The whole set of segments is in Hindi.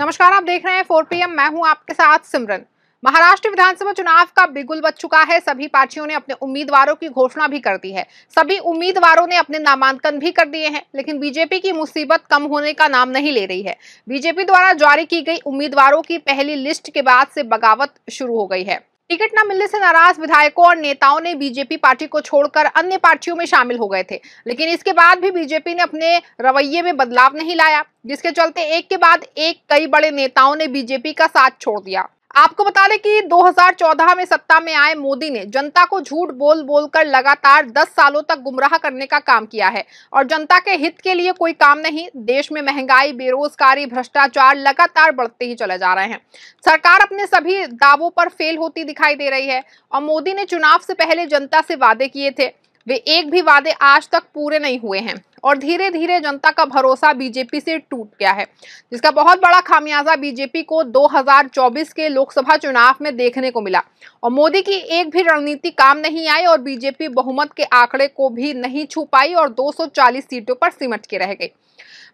नमस्कार आप देख रहे हैं 4 पीएम मैं हूं आपके साथ सिमरन महाराष्ट्र विधानसभा चुनाव का बिगुल बच चुका है सभी पार्टियों ने अपने उम्मीदवारों की घोषणा भी कर दी है सभी उम्मीदवारों ने अपने नामांकन भी कर दिए हैं लेकिन बीजेपी की मुसीबत कम होने का नाम नहीं ले रही है बीजेपी द्वारा जारी की गई उम्मीदवारों की पहली लिस्ट के बाद से बगावत शुरू हो गई है टिकट न मिलने से नाराज विधायकों और नेताओं ने बीजेपी पार्टी को छोड़कर अन्य पार्टियों में शामिल हो गए थे लेकिन इसके बाद भी बीजेपी ने अपने रवैये में बदलाव नहीं लाया जिसके चलते एक के बाद एक कई बड़े नेताओं ने बीजेपी का साथ छोड़ दिया आपको बता दें कि 2014 में सत्ता में आए मोदी ने जनता को झूठ बोल बोलकर लगातार 10 सालों तक गुमराह करने का काम किया है और जनता के हित के लिए कोई काम नहीं देश में महंगाई बेरोजगारी भ्रष्टाचार लगातार बढ़ते ही चले जा रहे हैं सरकार अपने सभी दावों पर फेल होती दिखाई दे रही है और मोदी ने चुनाव से पहले जनता से वादे किए थे वे एक भी वादे आज तक पूरे नहीं हुए हैं और धीरे धीरे जनता का भरोसा बीजेपी से टूट गया है जिसका बहुत बड़ा खामियाजा बीजेपी को 2024 के लोकसभा चुनाव में देखने को मिला और मोदी की एक भी रणनीति काम नहीं आई और बीजेपी बहुमत के आंकड़े को भी नहीं छू पाई और 240 सीटों पर सिमट के रह गई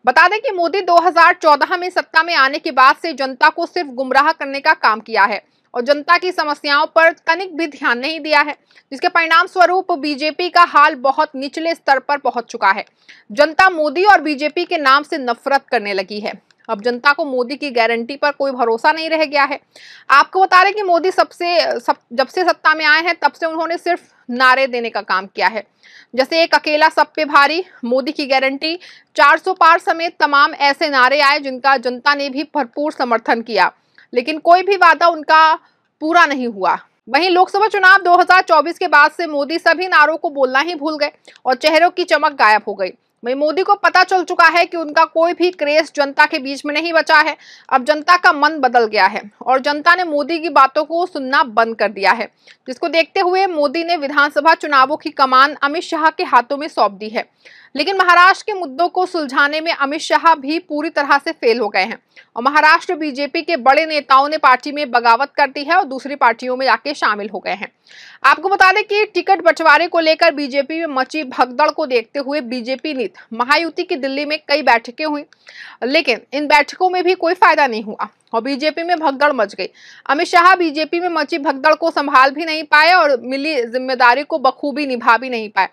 बता दें कि मोदी 2014 में सत्ता में आने के बाद से जनता को सिर्फ गुमराह करने का काम किया है और जनता की समस्याओं पर तनिक भी ध्यान नहीं दिया है जिसके परिणाम स्वरूप बीजेपी का हाल बहुत निचले स्तर पर पहुंच चुका है जनता मोदी और बीजेपी के नाम से नफरत करने लगी है अब जनता को मोदी की गारंटी पर कोई भरोसा नहीं रह गया है आपको बता रहे कि मोदी सबसे सब जब से सत्ता में आए हैं तब से उन्होंने सिर्फ नारे देने का काम किया है जैसे एक अकेला सब पे भारी मोदी की गारंटी 400 पार समेत तमाम ऐसे नारे आए जिनका जनता ने भी भरपूर समर्थन किया लेकिन कोई भी वादा उनका पूरा नहीं हुआ वहीं लोकसभा चुनाव 2024 के बाद से मोदी सभी नारों को बोलना ही भूल गए और चेहरों की चमक गायब हो गई वही मोदी को पता चल चुका है कि उनका कोई भी क्रेज जनता के बीच में नहीं बचा है अब जनता का मन बदल गया है और जनता ने मोदी की बातों को सुनना बंद कर दिया है जिसको देखते हुए मोदी ने विधानसभा चुनावों की कमान अमित शाह के हाथों में सौंप दी है लेकिन महाराष्ट्र के मुद्दों को सुलझाने में अमित शाह भी पूरी तरह से फेल हो गए हैं और महाराष्ट्र बीजेपी के बड़े नेताओं ने पार्टी में बगावत कर दी है और दूसरी पार्टियों में जाके शामिल हो गए हैं आपको बता दें कि टिकट बंटवारे को लेकर बीजेपी में मची भगदड़ को देखते हुए बीजेपी नीत महायुति की दिल्ली में कई बैठकें हुई लेकिन इन बैठकों में भी कोई फायदा नहीं हुआ और बीजेपी में भगदड़ मच गई अमित शाह बीजेपी में मची भगदड़ को संभाल भी नहीं पाए और मिली जिम्मेदारी को बखूबी निभा भी नहीं पाए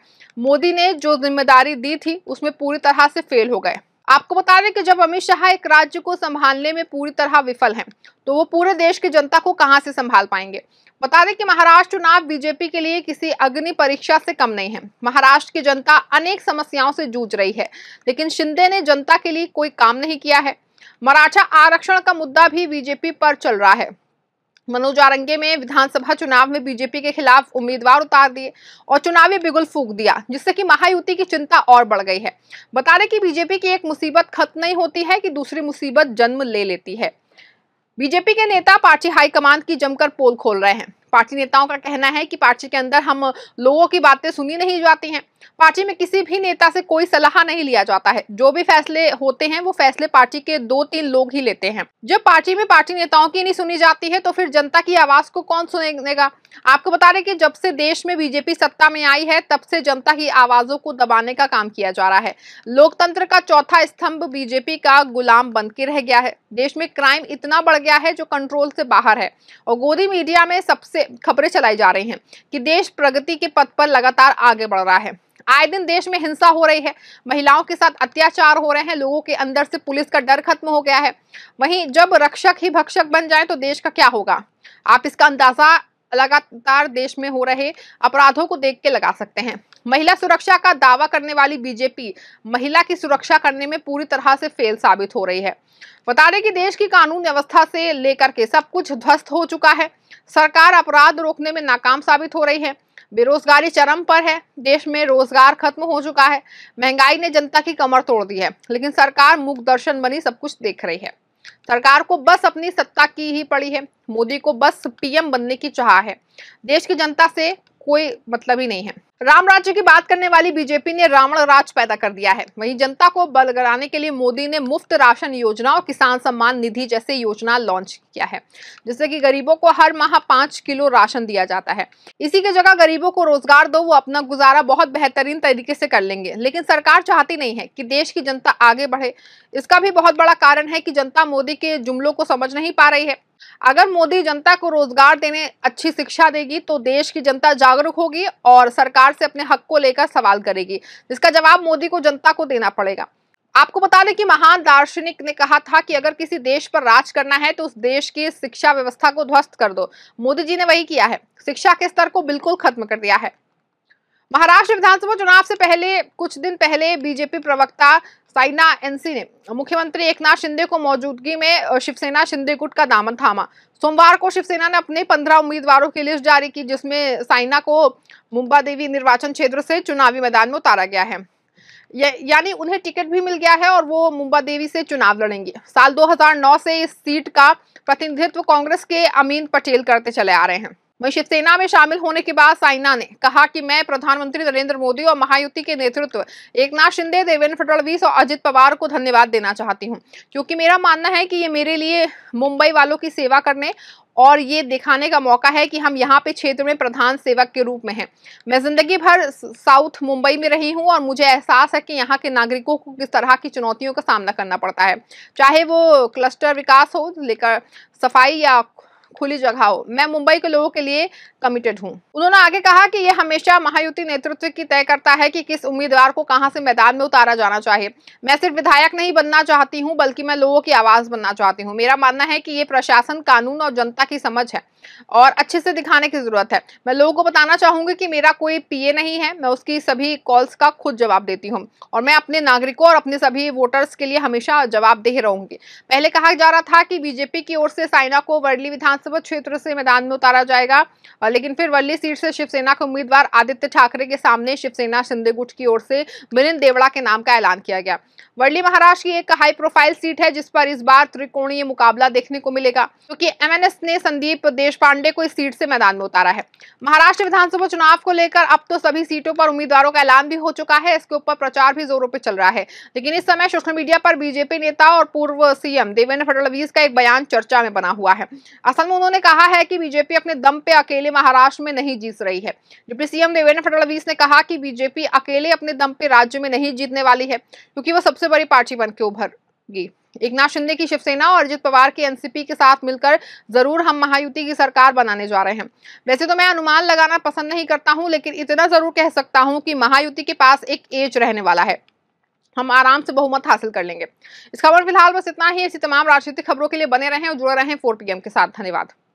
मोदी ने जो जिम्मेदारी दी दी थी उसमें पूरी तरह से फेल हो गए आपको बता दें कि जब अमित शाह एक राज्य को संभालने में पूरी तरह विफल हैं तो वो पूरे देश की जनता को कहां से संभाल पाएंगे बता दें कि महाराष्ट्र चुनाव बीजेपी के लिए किसी अग्नि परीक्षा से कम नहीं है महाराष्ट्र की जनता अनेक समस्याओं से जूझ रही है लेकिन शिंदे ने जनता के लिए कोई काम नहीं किया है मराठा आरक्षण का मुद्दा भी बीजेपी पर चल रहा है मनोज आरंगे में विधानसभा चुनाव में बीजेपी के खिलाफ उम्मीदवार उतार दिए और चुनावी बिगुल फूक दिया जिससे कि महायुति की चिंता और बढ़ गई है बता दें कि बीजेपी की एक मुसीबत खत्म नहीं होती है कि दूसरी मुसीबत जन्म ले लेती है बीजेपी के नेता पार्टी हाईकमान की जमकर पोल खोल रहे हैं पार्टी नेताओं का कहना है कि पार्टी के अंदर हम लोगों की बातें सुनी नहीं जाती हैं पार्टी में किसी भी नेता से कोई सलाह नहीं लिया जाता है जो भी फैसले होते हैं वो फैसले पार्टी के दो तीन लोग ही लेते हैं जब पार्टी में पार्टी नेताओं की नहीं सुनी जाती है तो फिर जनता की आवाज को कौन सुनेगा आपको बता रहे कि जब से देश में बीजेपी सत्ता में आई है तब से जनता की आवाजों को दबाने का काम किया जा रहा है लोकतंत्र का चौथा स्तंभ बीजेपी का गुलाम बन के रह गया है देश में क्राइम इतना बढ़ गया है जो कंट्रोल से बाहर है और गोदी मीडिया में सबसे से खबरें चलाई जा रही हैं कि देश प्रगति के पथ पर लगातार आगे बढ़ रहा है आए दिन देश में हिंसा हो रही है महिलाओं के साथ अत्याचार हो रहे हैं लोगों के अंदर से पुलिस का डर खत्म हो गया है वहीं जब रक्षक ही भक्षक बन जाए तो देश का क्या होगा आप इसका अंदाजा लगातार देश में हो रहे अपराधों को देख के लगा सकते हैं महिला सुरक्षा का दावा करने वाली बीजेपी महिला की सुरक्षा करने में पूरी तरह से फेल साबित हो रही है बता दें कि देश की कानून व्यवस्था से लेकर के सब कुछ ध्वस्त हो चुका है सरकार अपराध रोकने में नाकाम साबित हो रही है बेरोजगारी चरम पर है देश में रोजगार खत्म हो चुका है महंगाई ने जनता की कमर तोड़ दी है लेकिन सरकार मुख दर्शन बनी सब कुछ देख रही है सरकार को बस अपनी सत्ता की ही पड़ी है मोदी को बस पीएम बनने की चाह है देश की जनता से कोई मतलब ही नहीं है राम राज्य की बात करने वाली बीजेपी ने रावण राज पैदा कर दिया है वहीं जनता को बल गराने के लिए मोदी ने मुफ्त राशन योजना और किसान सम्मान निधि जैसे योजना लॉन्च किया है जिससे कि गरीबों को हर माह पांच किलो राशन दिया जाता है इसी के जगह गरीबों को रोजगार दो वो अपना गुजारा बहुत बेहतरीन तरीके से कर लेंगे लेकिन सरकार चाहती नहीं है कि देश की जनता आगे बढ़े इसका भी बहुत बड़ा कारण है कि जनता मोदी के जुमलों को समझ नहीं पा रही है अगर मोदी जनता को रोजगार देने अच्छी शिक्षा देगी तो देश की जनता जागरूक होगी और सरकार से अपने हक को लेकर सवाल करेगी जिसका जवाब मोदी को जनता को देना पड़ेगा आपको बता दें कि महान दार्शनिक ने कहा था कि अगर किसी देश पर राज करना है तो उस देश की शिक्षा व्यवस्था को ध्वस्त कर दो मोदी जी ने वही किया है शिक्षा के स्तर को बिल्कुल खत्म कर दिया है महाराष्ट्र विधानसभा चुनाव से पहले कुछ दिन पहले बीजेपी प्रवक्ता साइना एनसी ने मुख्यमंत्री एकनाथ शिंदे को मौजूदगी में शिवसेना शिंदे गुट का दामन थामा सोमवार को शिवसेना ने अपने पंद्रह उम्मीदवारों की लिस्ट जारी की जिसमें साइना को मुंबा देवी निर्वाचन क्षेत्र से चुनावी मैदान में उतारा गया है यानी उन्हें टिकट भी मिल गया है और वो मुंबा देवी से चुनाव लड़ेंगे साल दो से इस सीट का प्रतिनिधित्व कांग्रेस के अमीन पटेल करते चले आ रहे हैं वही शिवसेना में शामिल होने के बाद साइना ने कहा कि मैं प्रधानमंत्री नरेंद्र मोदी और महायुति के नेतृत्व एक नाथ शिंदे देवेंद्र फडणवीस और अजित पवार को धन्यवाद देना चाहती हूं क्योंकि मेरा मानना है कि ये मेरे लिए मुंबई वालों की सेवा करने और ये दिखाने का मौका है कि हम यहाँ पे क्षेत्र में प्रधान सेवक के रूप में हैं मैं ज़िंदगी भर साउथ मुंबई में रही हूँ और मुझे एहसास है कि यहाँ के नागरिकों को किस तरह की चुनौतियों का सामना करना पड़ता है चाहे वो क्लस्टर विकास हो लेकर सफाई या खुली जगह हो मैं मुंबई के लोगों के लिए कमिटेड हूँ उन्होंने आगे कहा कि यह हमेशा महायुति नेतृत्व की तय करता है कि किस उम्मीदवार को कहाँ से मैदान में उतारा जाना चाहिए मैं सिर्फ विधायक नहीं बनना चाहती हूँ बल्कि मैं लोगों की आवाज बनना चाहती हूँ मेरा मानना है कि ये प्रशासन कानून और जनता की समझ है और अच्छे से दिखाने की जरूरत है मैं लोगों को बताना चाहूंगी कि मेरा कोई पीए नहीं है मैं उसकी सभी कॉल्स का खुद जवाब देती हूँ और मैं अपने नागरिकों और अपने सभी वोटर्स के लिए हमेशा जवाब दे रहूंगी पहले कहा जा रहा था कि बीजेपी की ओर से साइना को वर्ली विधानसभा विधानसभा क्षेत्र से मैदान में उतारा जाएगा लेकिन फिर वल्ली सीट से शिवसेना के उम्मीदवार आदित्य ठाकरे के सामने शिवसेना शिंदे गुट की ओर से मिलिंद देवड़ा के नाम का ऐलान किया गया वर्ली महाराष्ट्र की एक हाई प्रोफाइल सीट है जिस पर इस बार त्रिकोणीय मुकाबला देखने को मिलेगा क्योंकि तो एमएनएस ने संदीप देश पांडे को इस सीट से मैदान में उतारा है महाराष्ट्र विधानसभा चुनाव को लेकर अब तो सभी सीटों पर उम्मीदवारों का ऐलान भी हो चुका है इसके ऊपर प्रचार भी जोरों पर चल रहा है लेकिन इस समय सोशल मीडिया पर बीजेपी नेता और पूर्व सीएम देवेंद्र फडणवीस का एक बयान चर्चा में बना हुआ है असल में उन्होंने कहा है कि बीजेपी अपने दम पे अकेले महाराष्ट्र में नहीं जीत रही है डिप्टी सीएम देवेंद्र फडणवीस ने कहा कि बीजेपी अकेले अपने दम पे राज्य में नहीं जीतने वाली है क्योंकि वह सबसे बड़ी पार्टी बन के उभरगी एक शिंदे की शिवसेना और अजित पवार की एनसीपी के साथ मिलकर जरूर हम महायुति की सरकार बनाने जा रहे हैं वैसे तो मैं अनुमान लगाना पसंद नहीं करता हूं लेकिन इतना जरूर कह सकता हूं कि महायुति के पास एक एज रहने वाला है हम आराम से बहुमत हासिल कर लेंगे इस खबर फिलहाल बस इतना ही ऐसी तमाम राजनीतिक खबरों के लिए बने रहें और जुड़े रहें फोर पीएम के साथ धन्यवाद